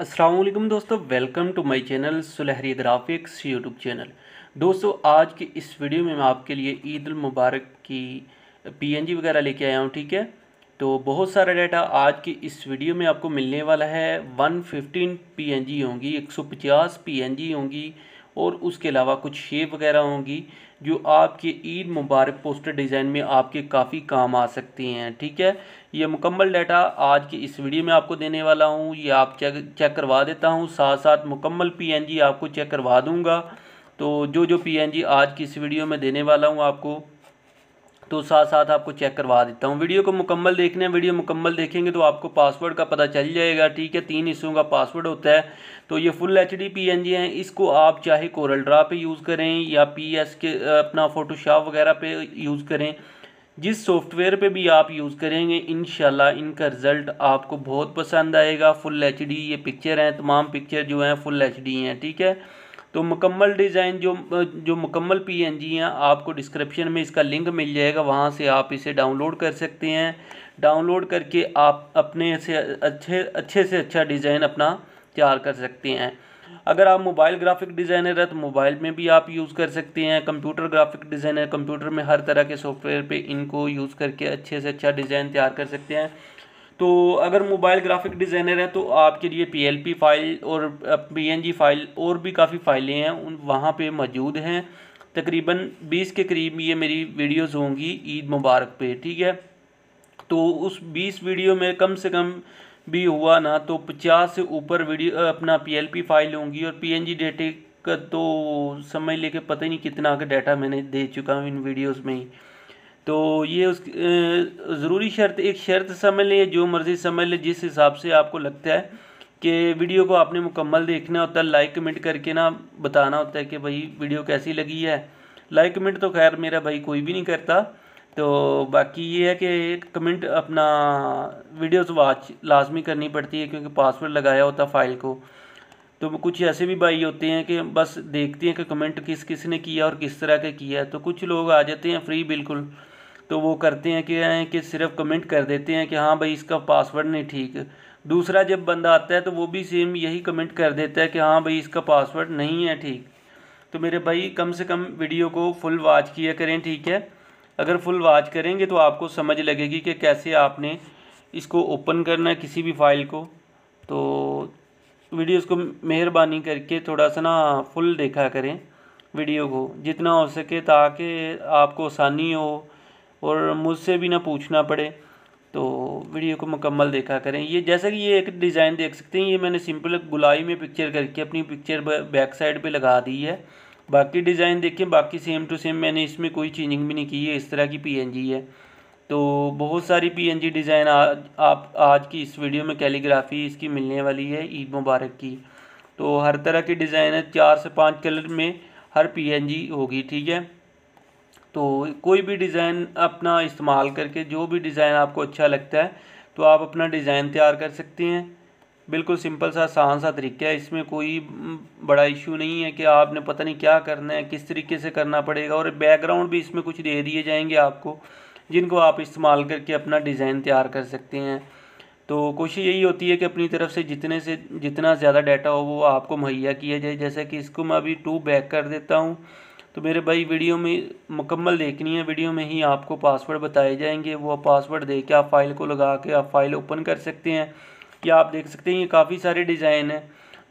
असलम दोस्तों welcome to my channel Sulehri graphics YouTube channel दोस्तों आज की इस वीडियो में मैं आपके लिए ईद मुबारक की पीएनजी वगैरह लेके आया हूँ ठीक है तो बहुत सारा डाटा आज की इस वीडियो में आपको मिलने वाला है 115 पीएनजी होंगी 150 पीएनजी होंगी और उसके अलावा कुछ शेप वगैरह होंगी जो आपके ईद मुबारक पोस्टर डिज़ाइन में आपके काफ़ी काम आ सकती हैं ठीक है ये मुकम्मल डाटा आज के इस वीडियो में आपको देने वाला हूँ ये आप चेक चेक करवा देता हूँ साथ साथ मुकम्मल पीएनजी आपको चेक करवा दूँगा तो जो जो पीएनजी आज की इस वीडियो में देने वाला हूँ आपको तो साथ साथ आपको चेक करवा देता हूँ वीडियो को मुकम्मल देखने वीडियो मुकम्मल देखेंगे तो आपको पासवर्ड का पता चल जाएगा ठीक है तीन हिस्सों का पासवर्ड होता है तो ये full H D P N G है इसको आप चाहे कोरल ड्रा पे यूज़ करें या पी एस के अपना फ़ोटोशॉप वगैरह पे यूज़ करें जिस सॉफ्टवेयर पे भी आप यूज़ करेंगे इन इनका रिज़ल्ट आपको बहुत पसंद आएगा फुल एच डी ये पिक्चर हैं तमाम पिक्चर जो हैं फुल एच डी हैं ठीक है तो मुकम्मल डिज़ाइन जो जो मुकम्मल पीएनजी हैं आपको डिस्क्रिप्शन में इसका लिंक मिल जाएगा वहाँ से आप इसे डाउनलोड कर सकते हैं डाउनलोड करके आप अपने से अच्छे अच्छे से अच्छा डिज़ाइन अपना तैयार कर सकते हैं अगर आप मोबाइल ग्राफिक डिज़ाइनर है तो मोबाइल में भी आप यूज़ कर सकते हैं कंप्यूटर ग्राफिक डिज़ाइनर कंप्यूटर में हर तरह के सॉफ्टवेयर पे इनको यूज़ करके अच्छे से अच्छा डिज़ाइन तैयार कर सकते हैं तो अगर मोबाइल ग्राफिक डिज़ाइनर है तो आपके लिए पी फाइल और जी फाइल और भी काफ़ी फाइलें हैं उन वहाँ पर मौजूद हैं तकरीबन 20 के करीब ये मेरी वीडियोस होंगी ईद मुबारक पे ठीक है तो उस 20 वीडियो में कम से कम भी हुआ ना तो 50 से ऊपर वीडियो अपना पीएलपी फाइल होंगी और पीएनजी डेटे का तो समझ लेके पता ही नहीं कितना का डाटा मैंने दे चुका हूँ इन वीडियोज़ में ही तो ये उस ज़रूरी शर्त एक शर्त समझ लें जो मर्ज़ी समझ लें जिस हिसाब से आपको लगता है कि वीडियो को आपने मुकम्मल देखना होता है लाइक कमेंट करके ना बताना होता है कि भाई वीडियो कैसी लगी है लाइक कमेंट तो खैर मेरा भाई कोई भी नहीं करता तो बाकी ये है कि कमेंट अपना वीडियोस वाच लाजमी करनी पड़ती है क्योंकि पासवर्ड लगाया होता फ़ाइल को तो कुछ ऐसे भी भाई होते हैं कि बस देखते हैं कि कमेंट किस किस ने किया और किस तरह का किया तो कुछ लोग आ जाते हैं फ्री बिल्कुल तो वो करते हैं कि कि सिर्फ कमेंट कर देते हैं कि हाँ भाई इसका पासवर्ड नहीं ठीक दूसरा जब बंदा आता है तो वो भी सेम यही कमेंट कर देता है कि हाँ भाई इसका पासवर्ड नहीं है ठीक तो मेरे भाई कम से कम वीडियो को फुल वाच किया करें ठीक है अगर फुल वाच करेंगे तो आपको समझ लगेगी कि कैसे आपने इसको ओपन करना है किसी भी फाइल को तो वीडियोस को मेहरबानी करके थोड़ा सा ना फुल देखा करें वीडियो को जितना हो सके ताकि आपको आसानी हो और मुझसे भी ना पूछना पड़े तो वीडियो को मुकम्मल देखा करें ये जैसा कि ये एक डिज़ाइन देख सकते हैं ये मैंने सिंपल गुलाई में पिक्चर करके अपनी पिक्चर बैक साइड पे लगा दी है बाकी डिज़ाइन देखें बाकी सेम टू सेम मैंने इसमें कोई चेंजिंग भी नहीं की है इस तरह की पीएनजी है तो बहुत सारी पीएनजी डिज़ाइन आप आज की इस वीडियो में कैलीग्राफी इसकी मिलने वाली है ईद मुबारक की तो हर तरह की डिज़ाइन है चार से पाँच कलर में हर पीएनजी होगी ठीक है तो कोई भी डिज़ाइन अपना इस्तेमाल करके जो भी डिज़ाइन आपको अच्छा लगता है तो आप अपना डिज़ाइन तैयार कर सकते हैं बिल्कुल सिंपल सा आसान सा तरीका है इसमें कोई बड़ा इशू नहीं है कि आपने पता नहीं क्या करना है किस तरीके से करना पड़ेगा और बैकग्राउंड भी इसमें कुछ दे दिए जाएंगे आपको जिनको आप इस्तेमाल करके अपना डिज़ाइन तैयार कर सकते हैं तो कोशिश यही होती है कि अपनी तरफ से जितने से जितना ज़्यादा डाटा हो वो आपको मुहैया किया जाए जैसे कि इसको मैं अभी टू बैक कर देता हूँ तो मेरे भाई वीडियो में मुकम्मल देखनी है वीडियो में ही आपको पासवर्ड बताए जाएंगे वो पासवर्ड दे के आप फाइल को लगा के आप फाइल ओपन कर सकते हैं या आप देख सकते हैं ये काफ़ी सारे डिज़ाइन हैं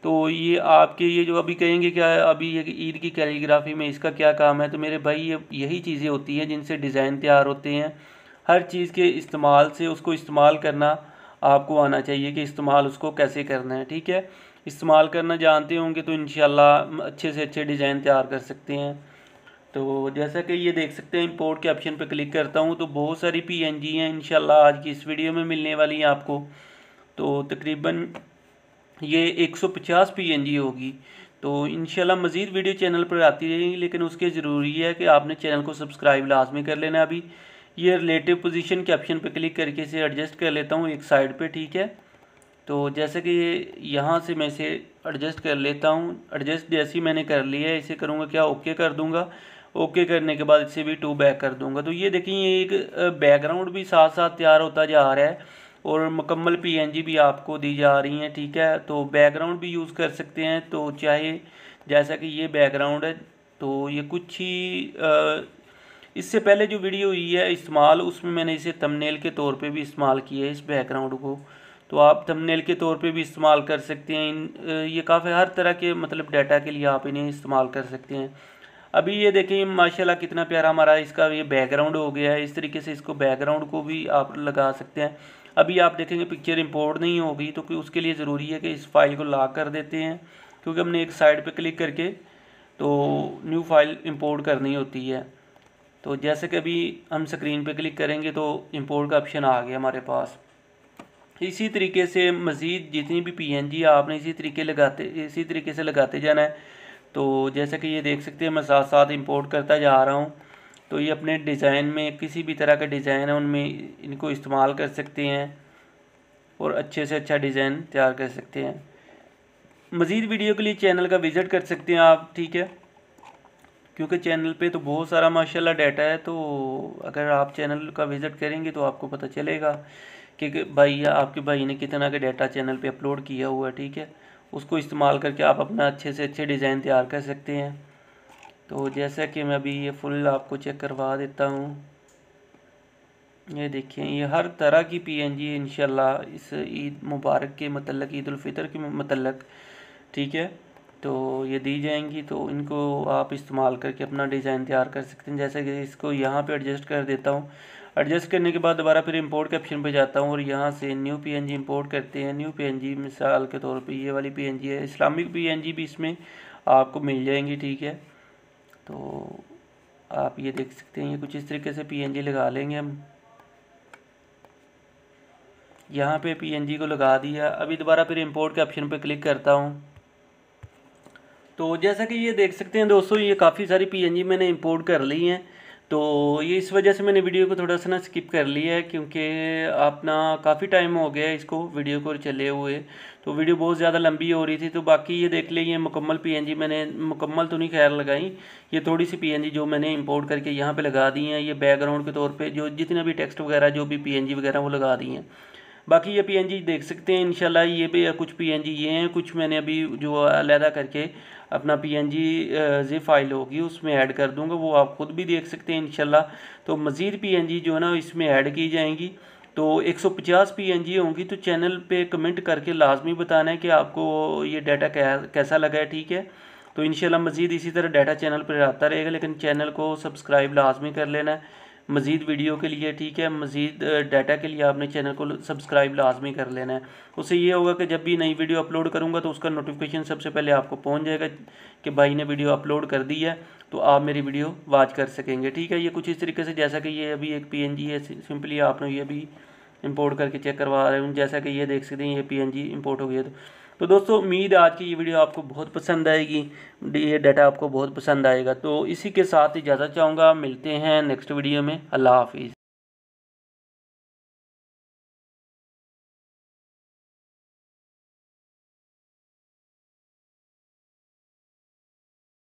तो ये आपके ये जो अभी कहेंगे क्या अभी ये ईद की कैलीग्राफी में इसका क्या काम है तो मेरे भाई ये यही चीज़ें होती हैं जिनसे डिज़ाइन तैयार होते हैं हर चीज़ के इस्तेमाल से उसको इस्तेमाल करना आपको आना चाहिए कि इस्तेमाल उसको कैसे करना है ठीक है इस्तेमाल करना जानते होंगे तो इन अच्छे से अच्छे डिज़ाइन तैयार कर सकते हैं तो जैसा कि ये देख सकते हैं इंपोर्ट के ऑप्शन पर क्लिक करता हूँ तो बहुत सारी पी हैं इन आज की इस वीडियो में मिलने वाली हैं आपको तो तकरीबन ये 150 पीएनजी होगी तो इन मज़ीद वीडियो चैनल पर आती रहेगी लेकिन उसके ज़रूरी है कि आपने चैनल को सब्सक्राइब लाजमी कर लेना अभी ये रिलेटिव पोजीशन के ऑप्शन पर क्लिक करके इसे एडजस्ट कर लेता हूँ एक साइड पे ठीक है तो जैसे कि यहाँ से मैं इसे एडजस्ट कर लेता हूँ एडजस्ट ही मैंने कर लिया है इसे करूँगा क्या ओके कर दूँगा ओके करने के बाद इसे भी टू बैक कर दूँगा तो ये देखिए एक बैकग्राउंड भी साथ साथ तैयार होता जा रहा है और मुकम्मल पीएनजी भी आपको दी जा रही हैं ठीक है तो बैकग्राउंड भी यूज़ कर सकते हैं तो चाहे जैसा कि ये बैकग्राउंड है तो ये कुछ ही इससे पहले जो वीडियो हुई है इस्तेमाल उसमें मैंने इसे थंबनेल के तौर पे भी इस्तेमाल किया है इस बैकग्राउंड को तो आप थंबनेल के तौर पे भी इस्तेमाल कर सकते हैं इन ये काफ़ी हर तरह के मतलब डाटा के लिए आप इन्हें इस्तेमाल कर सकते हैं अभी ये देखें माशाल्लाह कितना प्यारा हमारा इसका ये बैकग्राउंड हो गया है इस तरीके से इसको बैकग्राउंड को भी आप लगा सकते हैं अभी आप देखेंगे पिक्चर इंपोर्ट नहीं होगी तो उसके लिए ज़रूरी है कि इस फाइल को लॉक कर देते हैं क्योंकि हमने एक साइड पे क्लिक करके तो न्यू फाइल इंपोर्ट करनी होती है तो जैसे कि अभी हम स्क्रीन पे क्लिक करेंगे तो इंपोर्ट का ऑप्शन आ गया हमारे पास इसी तरीके से मज़ीद जितनी भी जी आपने इसी तरीके लगाते इसी तरीके से लगाते जाना है तो जैसे कि ये देख सकते हैं मैं साथ साथ इम्पोर्ट करता जा रहा हूँ तो ये अपने डिज़ाइन में किसी भी तरह के डिज़ाइन है उनमें इनको इस्तेमाल कर सकते हैं और अच्छे से अच्छा डिज़ाइन तैयार कर सकते हैं मज़ीद वीडियो के लिए चैनल का विज़िट कर सकते हैं आप ठीक है क्योंकि चैनल पे तो बहुत सारा माशाल्लाह डाटा है तो अगर आप चैनल का विज़िट करेंगे तो आपको पता चलेगा कि भाई आपके भाई ने कितना का डाटा चैनल पे अपलोड किया हुआ है ठीक है उसको इस्तेमाल करके आप अपना अच्छे से अच्छे डिज़ाइन तैयार कर सकते हैं तो जैसा कि मैं अभी ये फुल आपको चेक करवा देता हूँ ये देखिए ये हर तरह की पी एन जी इंशाल्लाह इस ईद मुबारक के मतलब ईदालफ़ितर के मतलब ठीक है तो ये दी जाएंगी तो इनको आप इस्तेमाल करके अपना डिज़ाइन तैयार कर सकते हैं जैसे कि इसको यहाँ पे एडजस्ट कर देता हूँ एडजस्ट करने के बाद दोबारा फिर इंपोर्ट के ऑप्शन पे जाता हूँ और यहाँ से न्यू पीएनजी इंपोर्ट करते हैं न्यू पीएनजी मिसाल के तौर पे ये वाली पीएनजी है इस्लामिक पीएनजी भी इसमें आपको मिल जाएंगी ठीक है तो आप ये देख सकते हैं ये कुछ इस तरीके से पीएनजी लगा लेंगे हम यहाँ पे पीएनजी को लगा दिया अभी दोबारा फिर इंपोर्ट के ऑप्शन पे क्लिक करता हूँ तो जैसा कि ये देख सकते हैं दोस्तों ये काफ़ी सारी पीएनजी मैंने इंपोर्ट कर ली हैं तो ये इस वजह से मैंने वीडियो को थोड़ा सा ना स्किप कर लिया है क्योंकि आप ना काफ़ी टाइम हो गया इसको वीडियो को चले हुए तो वीडियो बहुत ज़्यादा लंबी हो रही थी तो बाकी ये देख लिए ये मुकम्मल पीएनजी मैंने मुकम्मल तो नहीं खैर लगाई ये थोड़ी सी पीएनजी जो मैंने इंपोर्ट करके यहाँ पे लगा दी हैं ये बैकग्राउंड के तौर पे जो जितना भी टेक्स्ट वगैरह जो भी पीएनजी वगैरह वो लगा दी हैं बाकी ये पी देख सकते हैं इनशाला ये भी कुछ पी ये हैं कुछ मैंने अभी जो अलहदा करके अपना पी एन जी फाइल होगी उसमें ऐड कर दूंगा वो आप ख़ुद भी देख सकते हैं इनशाला तो मज़ीद जी जो है ना इसमें ऐड की जाएंगी तो 150 जी होंगी तो चैनल पे कमेंट करके लाजमी बताना है कि आपको ये डाटा कैसा लगा है ठीक है तो इन मज़ीद इसी तरह डाटा चैनल पर आता रहेगा लेकिन चैनल को सब्सक्राइब लाजमी कर लेना है मज़ीद वीडियो के लिए ठीक है मज़ीद डाटा के लिए आपने चैनल को सब्सक्राइब लाजमी कर लेना है उससे ये होगा कि जब भी नई वीडियो अपलोड करूँगा तो उसका नोटिफिकेशन सबसे पहले आपको पहुँच जाएगा कि भाई ने वीडियो अपलोड कर दी है तो आप मेरी वीडियो वाच कर सकेंगे ठीक है ये कुछ इस तरीके से जैसा कि ये अभी एक पी है सिंपली आपने ये भी इम्पोर्ट करके चेक करवा रहे हूँ जैसा कि ये देख सकते हैं ये पी एन जी इम्पोर्ट हो गया तो तो दोस्तों उम्मीद आज की ये वीडियो आपको बहुत पसंद आएगी ये डाटा आपको बहुत पसंद आएगा तो इसी के साथ इजाज़त चाहूँगा मिलते हैं नेक्स्ट वीडियो में अल्लाह हाफिज़